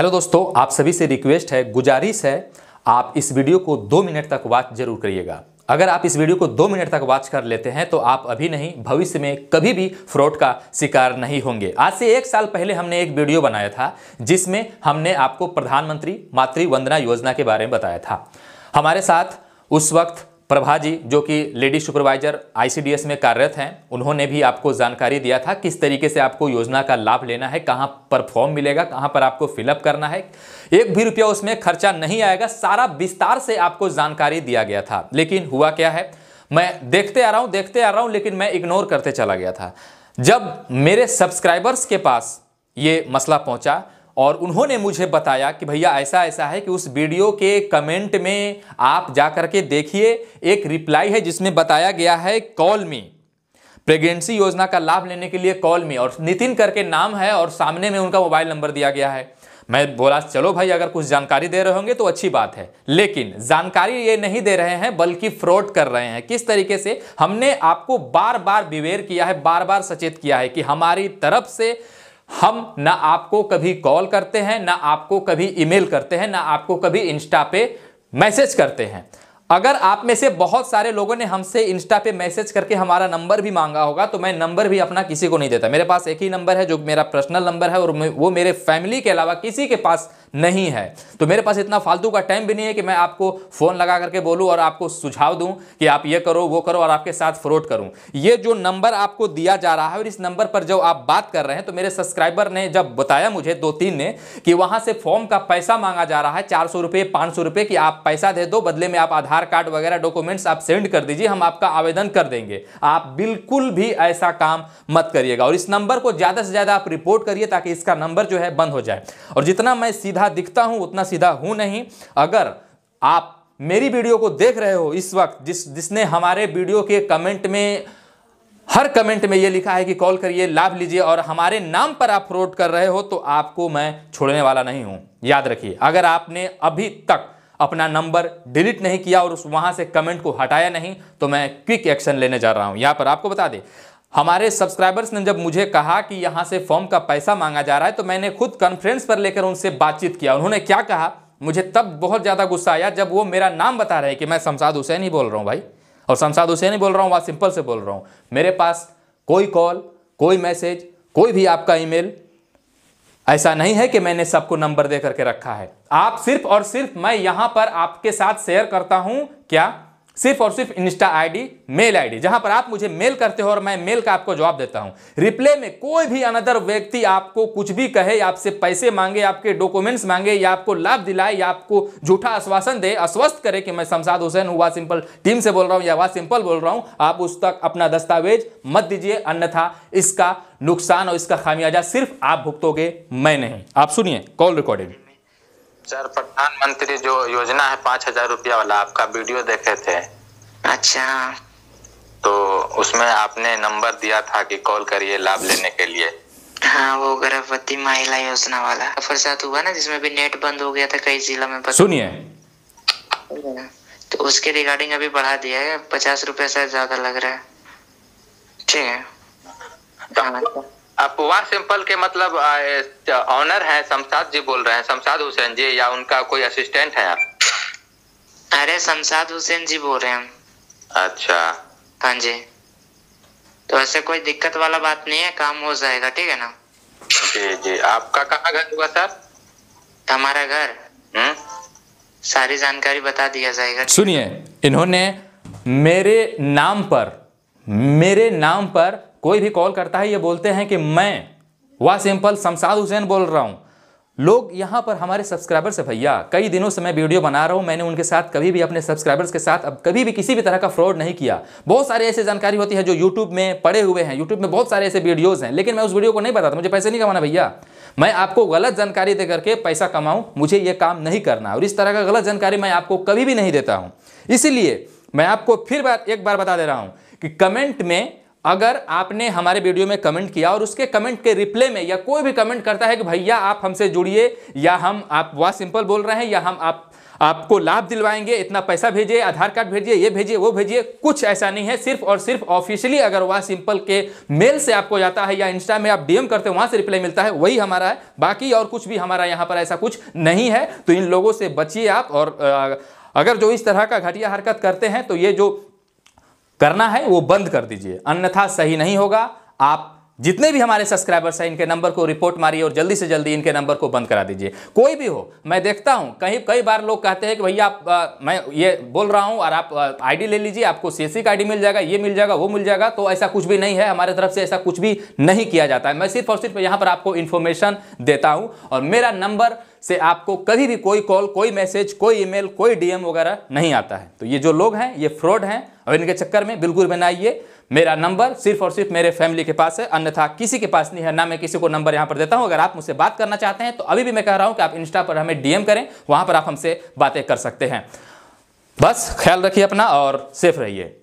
Hello दोस्तों आप सभी से रिक्वेस्ट है गुजारिश है आप इस वीडियो को दो मिनट तक वॉच जरूर करिएगा अगर आप इस वीडियो को दो मिनट तक वॉच कर लेते हैं तो आप अभी नहीं भविष्य में कभी भी फ्रॉड का शिकार नहीं होंगे आज से एक साल पहले हमने एक वीडियो बनाया था जिसमें हमने आपको प्रधानमंत्री मातृ वंदना योजना के बारे में बताया था हमारे साथ उस वक्त प्रभा जी जो कि लेडी सुपरवाइजर आईसीडीएस में कार्यरत हैं उन्होंने भी आपको जानकारी दिया था किस तरीके से आपको योजना का लाभ लेना है कहाँ पर फॉर्म मिलेगा कहाँ पर आपको फिलअप करना है एक भी रुपया उसमें खर्चा नहीं आएगा सारा विस्तार से आपको जानकारी दिया गया था लेकिन हुआ क्या है मैं देखते आ रहा हूँ देखते आ रहा हूँ लेकिन मैं इग्नोर करते चला गया था जब मेरे सब्सक्राइबर्स के पास ये मसला पहुँचा और उन्होंने मुझे बताया कि भैया ऐसा ऐसा है कि उस वीडियो के कमेंट में आप जा कर के देखिए एक रिप्लाई है जिसमें बताया गया है कॉल मी प्रेगनेंसी योजना का लाभ लेने के लिए कॉल मी और नितिन करके नाम है और सामने में उनका मोबाइल नंबर दिया गया है मैं बोला चलो भाई अगर कुछ जानकारी दे रहे होंगे तो अच्छी बात है लेकिन जानकारी ये नहीं दे रहे हैं बल्कि फ्रॉड कर रहे हैं किस तरीके से हमने आपको बार बार बिवेर किया है बार बार सचेत किया है कि हमारी तरफ से हम ना आपको कभी कॉल करते हैं ना आपको कभी ईमेल करते हैं ना आपको कभी इंस्टा पे मैसेज करते हैं अगर आप में से बहुत सारे लोगों ने हमसे इंस्टा पे मैसेज करके हमारा नंबर भी मांगा होगा तो मैं नंबर भी अपना किसी को नहीं देता मेरे पास एक ही नंबर है जो मेरा पर्सनल नंबर है और वो मेरे फैमिली के अलावा किसी के पास नहीं है तो मेरे पास इतना फालतू का टाइम भी नहीं है कि मैं आपको फ़ोन लगा करके बोलूँ और आपको सुझाव दूँ कि आप ये करो वो करो और आपके साथ फ्रॉड करूँ ये जो नंबर आपको दिया जा रहा है और इस नंबर पर जब आप बात कर रहे हैं तो मेरे सब्सक्राइबर ने जब बताया मुझे दो तीन ने कि वहाँ से फॉर्म का पैसा मांगा जा रहा है चार सौ रुपये सौ रुपये कि आप पैसा दे दो बदले में आप आधार आधार कार्ड वगैरह डॉक्यूमेंट्स आप सेंड कर दीजिए हम आपका आवेदन कर देंगे आप बिल्कुल भी ऐसा काम मत करिएगा और इस नंबर को ज़्यादा से ज़्यादा आप रिपोर्ट करिए ताकि इसका नंबर जो है बंद हो जाए और जितना मैं सीधा दिखता हूं उतना सीधा हूं नहीं अगर आप मेरी वीडियो को देख रहे हो इस वक्त जिस जिसने हमारे वीडियो के कमेंट में हर कमेंट में ये लिखा है कि कॉल करिए लाभ लीजिए और हमारे नाम पर आप फ्रॉड कर रहे हो तो आपको मैं छोड़ने वाला नहीं हूं याद रखिए अगर आपने अभी तक अपना नंबर डिलीट नहीं किया और उस वहां से कमेंट को हटाया नहीं तो मैं क्विक एक्शन लेने जा रहा हूं यहां पर आपको बता दें हमारे सब्सक्राइबर्स ने जब मुझे कहा कि यहां से फॉर्म का पैसा मांगा जा रहा है तो मैंने खुद कॉन्फ्रेंस पर लेकर उनसे बातचीत किया उन्होंने क्या कहा मुझे तब बहुत ज़्यादा गुस्सा आया जब वो मेरा नाम बता रहे कि मैं शमसाद हुसैन ही बोल रहा हूँ भाई और शमसाद हुसैन ही बोल रहा हूं वहां सिंपल से बोल रहा हूँ मेरे पास कोई कॉल कोई मैसेज कोई भी आपका ईमेल ऐसा नहीं है कि मैंने सबको नंबर दे करके रखा है आप सिर्फ और सिर्फ मैं यहां पर आपके साथ शेयर करता हूं क्या सिर्फ और सिर्फ इंस्टा आईडी मेल आईडी जहां पर आप मुझे मेल करते हो और मैं मेल का आपको जवाब देता हूं रिप्ले में कोई भी अनदर व्यक्ति आपको कुछ भी कहे आपसे पैसे मांगे आपके डॉक्यूमेंट्स मांगे या आपको लाभ दिलाए या आपको झूठा आश्वासन दे आश्वस्त करे कि मैं शमसाद हुसैन हुआ सिंपल टीम से बोल रहा हूं या वह सिंपल बोल रहा हूं आप उस तक अपना दस्तावेज मत दीजिए अन्यथा इसका नुकसान और इसका खामियाजा सिर्फ आप भुगतोगे मैं नहीं आप सुनिए कॉल रिकॉर्डिंग सर प्रधानमंत्री जो योजना है पांच हजार रूपया वाला आपका वीडियो देखे थे अच्छा तो उसमें आपने नंबर दिया था कि कॉल करिए लाभ लेने के लिए हाँ वो गर्भवती महिला योजना वाला फरसात हुआ ना जिसमें भी नेट बंद हो गया था कई जिला में सुनिए तो उसके रिगार्डिंग अभी बढ़ा दिया है पचास रूपए से ज्यादा लग रहा है ठीक है हाँ, अच्छा। अफवाह सिंपल के मतलब ऑनर है शमशाद जी बोल रहे हैं शमशाद हुसैन जी या उनका कोई असिस्टेंट है आप अरे शमशाद हुसैन जी बोल रहे हैं अच्छा हाँ जी तो ऐसे कोई दिक्कत वाला बात नहीं है काम हो जाएगा ठीक है ना जी जी आपका कहाँ घर हुआ सर हमारा घर हम्म? सारी जानकारी बता दिया जाएगा सुनिए इन्होंने मेरे नाम पर मेरे नाम पर कोई भी कॉल करता है ये बोलते हैं कि मैं वाह सिंपल शमसाद हुसैन बोल रहा हूँ लोग यहाँ पर हमारे सब्सक्राइबर्स है भैया कई दिनों से मैं वीडियो बना रहा हूँ मैंने उनके साथ कभी भी अपने सब्सक्राइबर्स के साथ अब कभी भी किसी भी तरह का फ्रॉड नहीं किया बहुत सारे ऐसे जानकारी होती है जो यूट्यूब में पड़े हुए हैं यूट्यूब में बहुत सारे ऐसे वीडियोज़ हैं लेकिन मैं उस वीडियो को नहीं बताता मुझे पैसे नहीं कमाना भैया मैं आपको गलत जानकारी दे करके पैसा कमाऊँ मुझे ये काम नहीं करना और इस तरह का गलत जानकारी मैं आपको कभी भी नहीं देता हूँ इसीलिए मैं आपको फिर बार एक बार बता दे रहा हूँ कि कमेंट में अगर आपने हमारे वीडियो में कमेंट किया और उसके कमेंट के रिप्ले में या कोई भी कमेंट करता है कि भैया आप हमसे जुड़िए या हम आप वह सिंपल बोल रहे हैं या हम आप आपको लाभ दिलवाएंगे इतना पैसा भेजिए आधार कार्ड भेजिए ये भेजिए वो भेजिए कुछ ऐसा नहीं है सिर्फ और सिर्फ ऑफिशियली अगर वह सिंपल के मेल से आपको जाता है या इंस्टा में आप डीएम करते हैं वहाँ से रिप्लाई मिलता है वही हमारा है बाकी और कुछ भी हमारा यहाँ पर ऐसा कुछ नहीं है तो इन लोगों से बचिए आप और अगर जो इस तरह का घटिया हरकत करते हैं तो ये जो करना है वो बंद कर दीजिए अन्यथा सही नहीं होगा आप जितने भी हमारे सब्सक्राइबर्स हैं इनके नंबर को रिपोर्ट मारिए और जल्दी से जल्दी इनके नंबर को बंद करा दीजिए कोई भी हो मैं देखता हूँ कहीं कई बार लोग कहते हैं कि भैया आप आ, मैं ये बोल रहा हूँ और आप आईडी ले लीजिए आपको सी e का आईडी मिल जाएगा ये मिल जाएगा वो मिल जाएगा तो ऐसा कुछ भी नहीं है हमारे तरफ से ऐसा कुछ भी नहीं किया जाता है मैं सिर्फ और सिर्फ यहाँ पर आपको इन्फॉर्मेशन देता हूँ और मेरा नंबर से आपको कभी भी कोई कॉल कोई मैसेज कोई ईमेल कोई डी वगैरह नहीं आता है तो ये जो लोग हैं ये फ्रॉड हैं अब इनके चक्कर में बिल्कुल बनाइए मेरा नंबर सिर्फ और सिर्फ मेरे फैमिली के पास है अन्यथा किसी के पास नहीं है ना मैं किसी को नंबर यहाँ पर देता हूँ अगर आप मुझसे बात करना चाहते हैं तो अभी भी मैं कह रहा हूँ कि आप इंस्टा पर हमें डीएम करें वहाँ पर आप हमसे बातें कर सकते हैं बस ख्याल रखिए अपना और सेफ रहिए